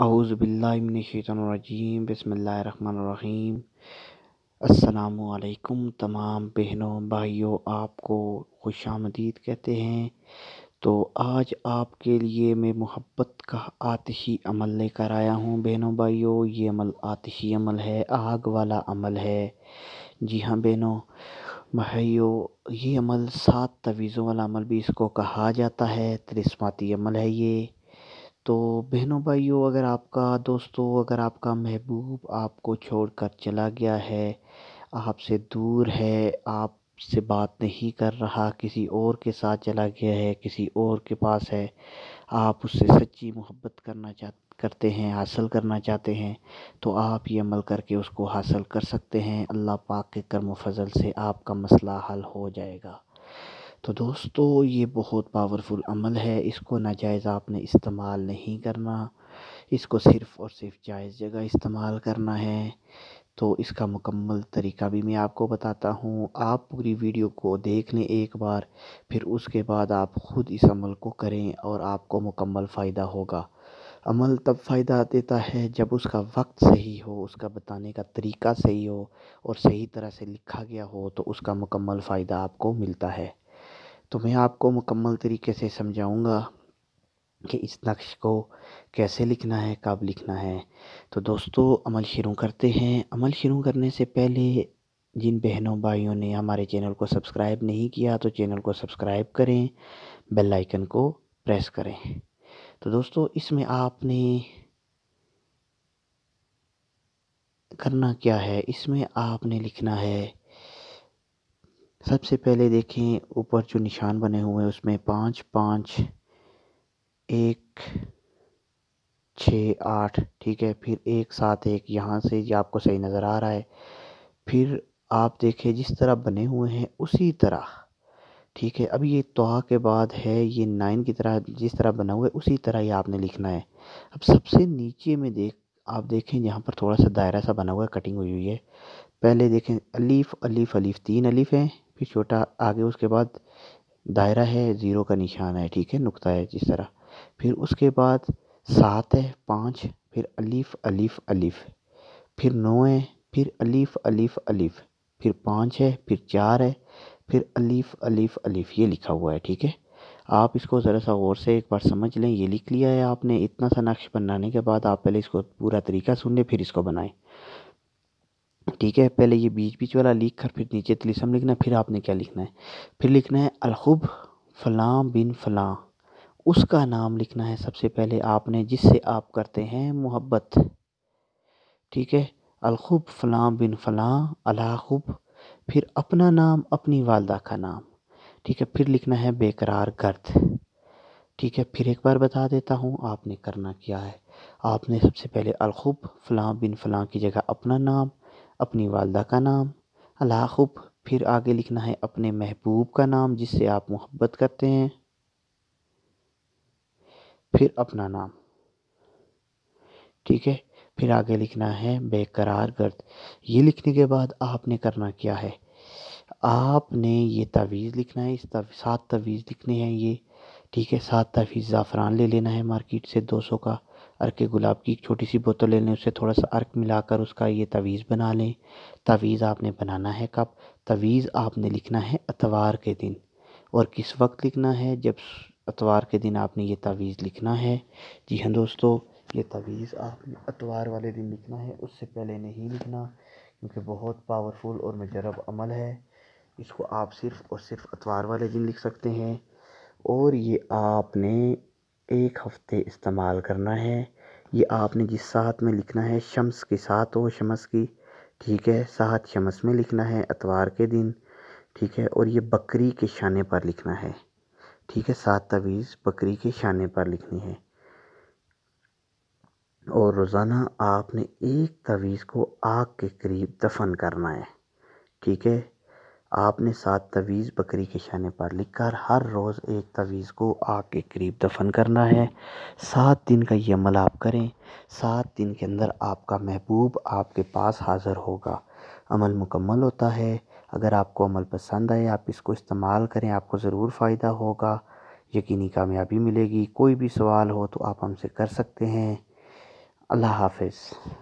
अज़बिल्लाजीम बसमीम अलकुम तमाम बहनों भाइयों आपको खुश आमदीद कहते हैं तो आज आपके लिए मैं मोहब्बत का आतिशी अमल लेकर आया हूँ बहनों भाइयों ये अमल आतिशी अमल है आग वाला अमल है जी हाँ बहनों भाइयों ये अमल सात तवीज़ों वाला अमल भी इसको कहा जाता है त्रिस्माती अमल है ये तो बहनों भाइयों अगर आपका दोस्तों अगर आपका महबूब आपको छोड़कर चला गया है आपसे दूर है आपसे बात नहीं कर रहा किसी और के साथ चला गया है किसी और के पास है आप उससे सच्ची मोहब्बत करना चाह करते हैं हासिल करना चाहते हैं तो आप ये अमल करके उसको हासिल कर सकते हैं अल्लाह पाक के कर्म फजल से आपका मसला हल हो जाएगा तो दोस्तों ये बहुत पावरफुल अमल है इसको नाजायज़ आपने इस्तेमाल नहीं करना इसको सिर्फ़ और सिर्फ जायज़ जगह इस्तेमाल करना है तो इसका मुकम्मल तरीका भी मैं आपको बताता हूँ आप पूरी वीडियो को देख लें एक बार फिर उसके बाद आप ख़ुद इस अमल को करें और आपको मुकम्मल फ़ायदा होगा अमल तब फ़ायदा देता है जब उसका वक्त सही हो उसका बताने का तरीका सही हो और सही तरह से लिखा गया हो तो उसका मुकम्मल फ़ायदा आपको मिलता है तो मैं आपको मुकम्मल तरीके से समझाऊंगा कि इस नक्श को कैसे लिखना है कब लिखना है तो दोस्तों अमल शुरू करते हैं अमल शुरू करने से पहले जिन बहनों भाइयों ने हमारे चैनल को सब्सक्राइब नहीं किया तो चैनल को सब्सक्राइब करें बेल आइकन को प्रेस करें तो दोस्तों इसमें आपने करना क्या है इसमें आपने लिखना है सबसे पहले देखें ऊपर जो निशान बने हुए हैं उसमें पाँच पाँच एक छः आठ ठीक है फिर एक साथ एक यहाँ से ये आपको सही नज़र आ रहा है फिर आप देखें जिस तरह बने हुए हैं उसी तरह ठीक है अब ये तोह के बाद है ये नाइन की तरह जिस तरह बना हुआ है उसी तरह ही आपने लिखना है अब सबसे नीचे में देख आप देखें यहाँ पर थोड़ा सा दायरा सा बना हुआ है कटिंग हुई हुई है पहले देखें अलीफ़ अलीफ़ अलीफ़ तीन अलीफ़ हैं फिर छोटा आगे उसके बाद दायरा है ज़ीरो का निशान है ठीक है नुकता है जिस तरह फिर उसके बाद सात है पाँच फिर अलीफ अलीफ अलीफ फिर नौ है फिर अलीफ अलीफ अलीफ फिर पाँच है फिर चार है फिर अलीफ अलीफ अलीफ ये लिखा हुआ है ठीक है आप इसको ज़रा सा गौर से एक बार समझ लें ये लिख लिया है आपने इतना सा नक्श बनाने के बाद आप पहले इसको पूरा तरीका सुन लें फिर इसको बनाएं ठीक है पहले ये बीच बीच वाला लिख कर फिर नीचे तलिसम लिखना है फिर आपने क्या लिखना है फिर लिखना है अलखुब फ़लाँ बिन फ़लाँ उसका नाम लिखना है सबसे पहले आपने जिससे आप करते हैं मोहब्बत ठीक है अलखुब फ़लाँ बिन फ़लाँ अलाखुब फिर अपना नाम अपनी वालदा का नाम ठीक है फिर लिखना है बेकरार गर्द ठीक है फिर एक बार बता देता हूँ आपने करना क्या है आपने सबसे पहले अलखुब फ़लाँ बिन फ़लाँ की जगह अपना नाम अपनी वालदा का नाम अलाखुब फिर आगे लिखना है अपने महबूब का नाम जिससे आप मोहब्बत करते हैं फिर अपना नाम ठीक है फिर आगे लिखना है बेकरार गर्द ये लिखने के बाद आपने करना क्या है आपने ये तवीज़ लिखना है इस तवी, सात तवीज़ लिखने हैं ये ठीक है सात तवीज़ ज़ाफ़रान ले लेना है मार्केट से दो सौ का अर्क गुलाब की एक छोटी सी बोतल ले लें उससे थोड़ा सा अर्क मिलाकर उसका ये तवीज़ बना लें तवीज़ आपने बनाना है कब तवीज़ आपने लिखना है अतवार के दिन और किस वक्त लिखना है जब अतवार के दिन आपने ये तवीज़ लिखना है जी हाँ दोस्तों ये तवीज़ आपने अतवार वाले दिन लिखना है उससे पहले नहीं लिखना क्योंकि बहुत पावरफुल और मजरब अमल है इसको आप सिर्फ़ और सिर्फ अतवार वाले दिन लिख सकते हैं और ये आपने एक हफ़्ते इस्तेमाल करना है ये आपने जिस साथ में लिखना है शम्स के साथ हो शमस की ठीक है साथ शमस में लिखना है अतवार के दिन ठीक है और ये बकरी के शाने पर लिखना है ठीक है सात तवीज़ बकरी के शाने पर लिखनी है और रोज़ाना आपने एक तवीज़ को आग के करीब दफन करना है ठीक है आपने सात तवीज़ बकरी के शाने पर लिखकर हर रोज़ एक तवीज़ को आग के करीब दफन करना है सात दिन का ये अमल आप करें सात दिन के अंदर आपका महबूब आपके पास हाज़िर होगा अमल मुकम्मल होता है अगर आपको अमल पसंद आए आप इसको इस्तेमाल करें आपको ज़रूर फ़ायदा होगा यकीनी कामयाबी मिलेगी कोई भी सवाल हो तो आप हमसे कर सकते हैं अल्लाह हाफिज़